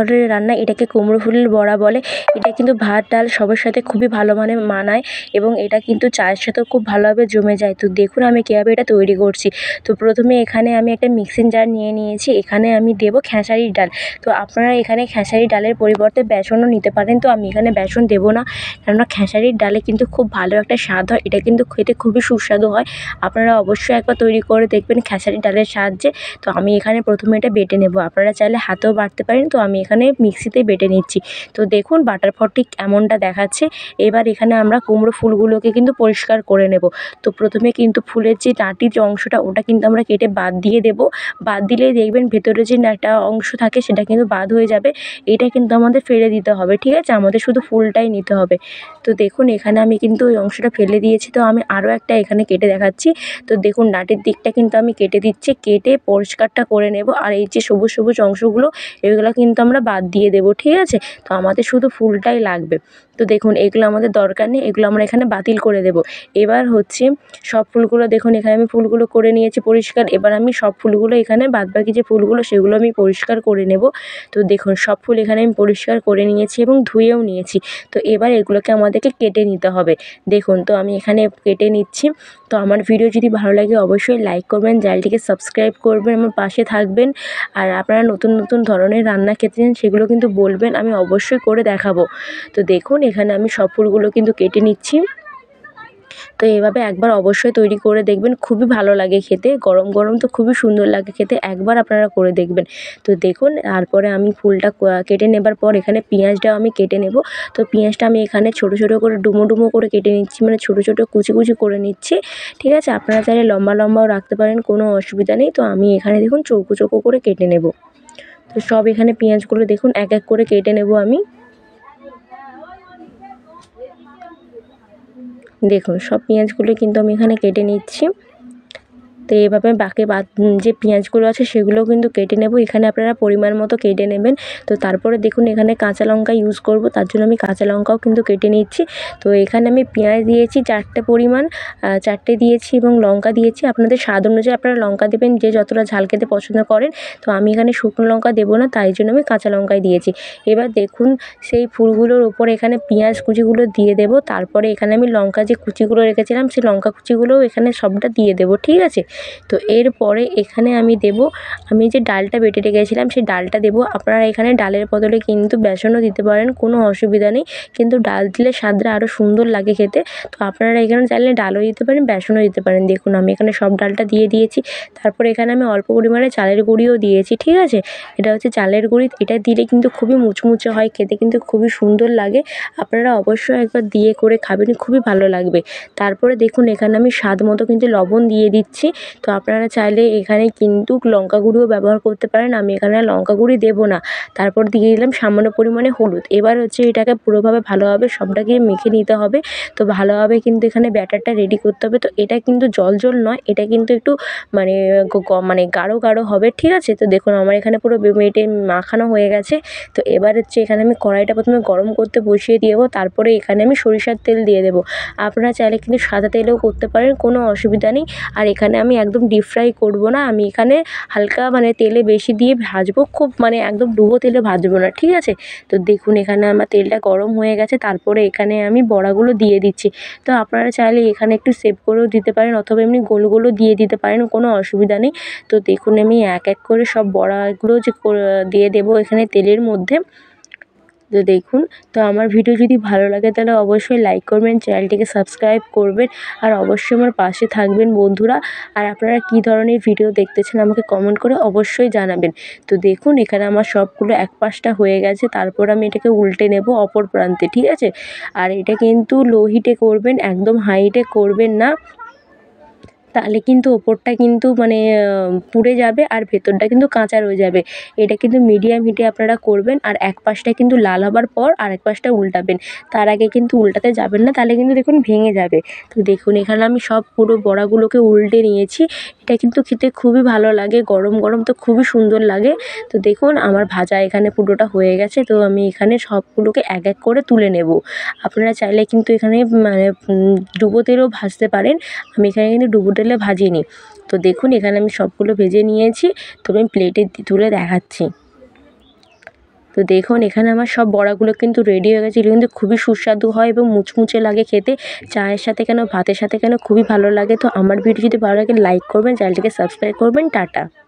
ধরনের রান্না এটাকে কুমড়ো ফুলের বড়া বলে এটা কিন্তু ভাত ডাল সবার সাথে খুবই ভালো মানে মানায় এবং এটা কিন্তু চায়ের সাথেও খুব ভালোভাবে জমে যায় তো দেখুন আমি কীভাবে এটা তৈরি করছি তো প্রথমে এখানে আমি একটা মিক্সিং জার নিয়ে নিয়েছি এখানে আমি দেব খেঁচারির ডাল তো আপনারা এখানে খেঁচারির ডালের পরিবর্তে বেসনও নিতে পারেন তো আমি এখানে বেসন দেবো না কেননা খেঁচারির ডালে কিন্তু খুব ভালো একটা স্বাদ হয় এটা কিন্তু খেতে খুবই সুস্বাদু হয় আপনারা অবশ্যই একবার তৈরি করে দেখবেন খেঁচারির ডালের সাহায্যে তো আমি এখানে প্রথমে এটা বেটে নেব আপনারা চাইলে হাতেও বাড়তে পারেন তো আমি এখানে মিক্সিতে বেটে নিচ্ছি তো দেখুন বাটারফল ঠিক এমনটা দেখাচ্ছে এবার এখানে আমরা কুমড়ো ফুলগুলোকে কিন্তু পরিষ্কার করে নেব তো প্রথমে কিন্তু ফুলের যে ডাঁটির যে অংশটা ওটা কিন্তু আমরা কেটে বাদ দিয়ে দেব বাদ দিলেই দেখবেন ভেতরে যে একটা অংশ থাকে সেটা কিন্তু বাদ হয়ে যাবে এটা কিন্তু আমাদের ফেলে দিতে হবে ঠিক আছে আমাদের শুধু ফুলটাই নিতে হবে তো দেখুন এখানে আমি কিন্তু ওই অংশটা ফেলে দিয়েছি তো আমি আরও একটা এখানে কেটে দেখাচ্ছি তো দেখুন ডাঁটির দিকটা কিন্তু আমি কেটে দিচ্ছি কেটে পরিষ্কারটা করে নেব আর এই যে সবুজ সবুজ অংশগুলো এগুলো কিন্তু আমরা আমরা বাদ দিয়ে দেবো ঠিক আছে তো আমাদের শুধু ফুলটাই লাগবে তো দেখুন এগুলো আমাদের দরকার নেই এগুলো আমরা এখানে বাতিল করে দেব এবার হচ্ছে সব ফুলগুলো দেখুন এখানে আমি ফুলগুলো করে নিয়েছি পরিষ্কার এবার আমি সব ফুলগুলো এখানে বাদবাকি যে ফুলগুলো সেগুলো আমি পরিষ্কার করে নেব তো দেখুন সব ফুল এখানে আমি পরিষ্কার করে নিয়েছি এবং ধুয়েও নিয়েছি তো এবার এগুলোকে আমাদেরকে কেটে নিতে হবে দেখুন তো আমি এখানে কেটে নিচ্ছি তো আমার ভিডিও যদি ভালো লাগে অবশ্যই লাইক করবেন চ্যানেলটিকে সাবস্ক্রাইব করবেন আমার পাশে থাকবেন আর আপনারা নতুন নতুন ধরনের রান্না খেতে চান সেগুলো কিন্তু বলবেন আমি অবশ্যই করে দেখাবো তো দেখুন এখানে আমি সব ফুলগুলো কিন্তু কেটে নিচ্ছি তো এভাবে একবার অবশ্যই তৈরি করে দেখবেন খুবই ভালো লাগে খেতে গরম গরম তো খুবই সুন্দর লাগে খেতে একবার আপনারা করে দেখবেন তো দেখুন তারপরে আমি ফুলটা কেটে নেবার পর এখানে পেঁয়াজটাও আমি কেটে নেব তো পেঁয়াজটা আমি এখানে ছোট ছোট করে ডুমো ডুমো করে কেটে নিচ্ছি মানে ছোট ছোট কুচি কুচি করে নিচ্ছি ঠিক আছে আপনারা চাইলে লম্বা লম্বাও রাখতে পারেন কোনো অসুবিধা নেই তো আমি এখানে দেখুন চৌকো চৌকো করে কেটে নেব তো সব এখানে পেঁয়াজগুলো দেখুন এক এক করে কেটে নেব আমি দেখুন সব পেঁয়াজগুলো কিন্তু আমি এখানে কেটে নিচ্ছি তো এভাবে বাকি বাদ যে পেঁয়াজগুলো আছে সেগুলো কিন্তু কেটে নেব এখানে আপনারা পরিমাণ মতো কেটে নেবেন তো তারপরে দেখুন এখানে কাঁচা লঙ্কা ইউজ করব তার জন্য আমি কাঁচা লঙ্কাও কিন্তু কেটে নিচ্ছি তো এখানে আমি পেঁয়াজ দিয়েছি চারটে পরিমাণ চারটে দিয়েছি এবং লঙ্কা দিয়েছি আপনাদের স্বাদ অনুযায়ী আপনারা লঙ্কা দেবেন যে যতটা ঝাল খেতে পছন্দ করেন তো আমি এখানে শুকনো লঙ্কা দেবো না তাই জন্য আমি কাঁচা লঙ্কাই দিয়েছি এবার দেখুন সেই ফুলগুলোর উপর এখানে পেঁয়াজ কুচিগুলো দিয়ে দেব তারপরে এখানে আমি লঙ্কা যে কুচিগুলো রেখেছিলাম সেই লঙ্কা কুচিগুলোও এখানে সবটা দিয়ে দেবো ঠিক আছে তো এরপরে এখানে আমি দেব আমি যে ডালটা বেটে রেখেছিলাম সেই ডালটা দেব আপনারা এখানে ডালের বদলে কিন্তু বেসনও দিতে পারেন কোনো অসুবিধা নেই কিন্তু ডাল দিলে স্বাদটা আরও সুন্দর লাগে খেতে তো আপনারা এখানে চাইলে ডালও দিতে পারেন বেসনও দিতে পারেন দেখুন আমি এখানে সব ডালটা দিয়ে দিয়েছি তারপর এখানে আমি অল্প পরিমাণে চালের গুঁড়িও দিয়েছি ঠিক আছে এটা হচ্ছে চালের গুঁড়ি এটা দিলে কিন্তু খুবই মুচমুচে হয় খেতে কিন্তু খুবই সুন্দর লাগে আপনারা অবশ্যই একবার দিয়ে করে খাবেন খুবই ভালো লাগবে তারপরে দেখুন এখানে আমি স্বাদ মতো কিন্তু লবণ দিয়ে দিচ্ছি তো আপনারা চাইলে এখানে কিন্তু লঙ্কা গুঁড়িও ব্যবহার করতে পারেন আমি এখানে লঙ্কা গুঁড়ি দেবো না তারপর দিয়ে দিলাম সামান্য পরিমাণে হলুদ এবার হচ্ছে এটাকে পুরোভাবে ভালোভাবে সবটাকে মেখে নিতে হবে তো ভালোভাবে কিন্তু এখানে ব্যাটারটা রেডি করতে হবে তো এটা কিন্তু জল জল নয় এটা কিন্তু একটু মানে মানে গাঢ় গাঢ় হবে ঠিক আছে তো দেখুন আমার এখানে পুরো মেটে মাখানো হয়ে গেছে তো এবার হচ্ছে এখানে আমি কড়াইটা প্রথমে গরম করতে বসিয়ে দেবো তারপরে এখানে আমি সরিষার তেল দিয়ে দেবো আপনারা চাইলে কিন্তু সাদা তেলেও করতে পারেন কোনো অসুবিধা নেই আর এখানে আমি আমি একদম ডিপ ফ্রাই করবো না আমি এখানে হালকা মানে তেলে বেশি দিয়ে ভাজবো খুব মানে একদম ডুবো তেলে ভাজবো না ঠিক আছে তো দেখুন এখানে আমার তেলটা গরম হয়ে গেছে তারপরে এখানে আমি বড়াগুলো দিয়ে দিচ্ছি তো আপনারা চাইলে এখানে একটু সেভ করেও দিতে পারেন অথবা এমনি গোলগুলো দিয়ে দিতে পারেন কোনো অসুবিধা নেই তো দেখুন আমি এক এক করে সব বড়াগুলো যে দিয়ে দেবো এখানে তেলের মধ্যে তো দেখুন তো আমার ভিডিও যদি ভালো লাগে তাহলে অবশ্যই লাইক করবেন চ্যানেলটিকে সাবস্ক্রাইব করবেন আর অবশ্যই আমার পাশে থাকবেন বন্ধুরা আর আপনারা কি ধরনের ভিডিও দেখতে চান আমাকে কমেন্ট করে অবশ্যই জানাবেন তো দেখুন এখানে আমার সবগুলো এক পাশটা হয়ে গেছে তারপর আমি এটাকে উল্টে নেব অপর প্রান্তে ঠিক আছে আর এটা কিন্তু লো হিটে করবেন একদম হাইটে করবেন না তাহলে কিন্তু ওপরটা কিন্তু মানে পুড়ে যাবে আর ভেতরটা কিন্তু কাঁচা রয়ে যাবে এটা কিন্তু মিডিয়াম হিটে আপনারা করবেন আর এক পাশটা কিন্তু লাল হবার পর আর এক পাশটা উল্টাবেন তার আগে কিন্তু উল্টাতে যাবেন না তাহলে কিন্তু দেখুন ভেঙে যাবে তো দেখুন এখানে আমি সব পুরো বড়াগুলোকে উল্টে নিয়েছি এটা কিন্তু খেতে খুবই ভালো লাগে গরম গরম তো খুবই সুন্দর লাগে তো দেখুন আমার ভাজা এখানে পুরোটা হয়ে গেছে তো আমি এখানে সবগুলোকে এক এক করে তুলে নেব আপনারা চাইলে কিন্তু এখানে মানে ডুবো তেলেও ভাজতে পারেন আমি এখানে কিন্তু ডুবো তেলে ভাজিনি তো দেখুন এখানে আমি সবগুলো ভেজে নিয়েছি তবে আমি প্লেটে তুলে দেখাচ্ছি তো দেখুন এখানে আমার সব বড়াগুলো কিন্তু রেডি হয়ে গেছে এগুলো কিন্তু খুবই সুস্বাদু হয় এবং মুচমুচে লাগে খেতে চায়ের সাথে কেন ভাতের সাথে কেন খুবই ভালো লাগে তো আমার ভিডিও যদি ভালো লাগে লাইক করবেন চ্যানেলটিকে সাবস্ক্রাইব করবেন টাটা